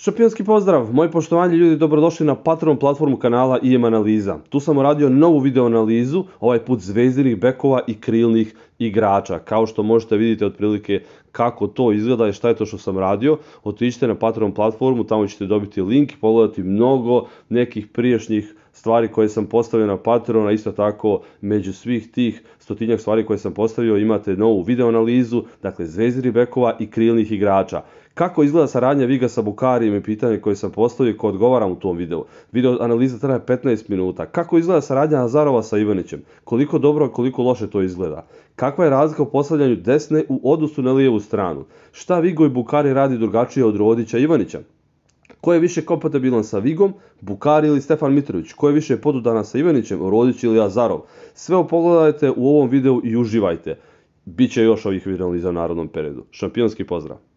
Šampionski pozdrav, moji poštovanje ljudi, dobrodošli na Patreon platformu kanala IM Analiza. Tu sam radio novu video analizu, ovaj put zvezdinih bekova i krilnih igrača. Kao što možete vidjeti otprilike kako to izgleda i šta je to što sam radio, otiđite na Patreon platformu, tamo ćete dobiti link i pogledati mnogo nekih priješnjih stvari koje sam postavio na a isto tako među svih tih stotinjak stvari koje sam postavio imate novu video analizu, dakle zvezdiri bekova i krilnih igrača. Kako izgleda saradnja Viga sa Bukarijem i pitanje koje sam postavio i koje odgovaram u tom videu. Video analiza traje 15 minuta. Kako izgleda saradnja Azarova sa Ivanićem? Koliko dobro, koliko loše to izgleda? Kakva je razlika u postavljanju desne u odnosu na lijevu stranu? Šta Vigo i Bukari radi drugačije od Rodića Ivanića? Ko je više kompatibilan sa Vigom, Bukari ili Stefan Mitrović? Ko je više podudana sa Ivanićem, Rodić ili Azarov? Sve pogledajte u ovom videu i uživajte. Biće još ovih videa u narodnom periodu. Šampionski pozdrav!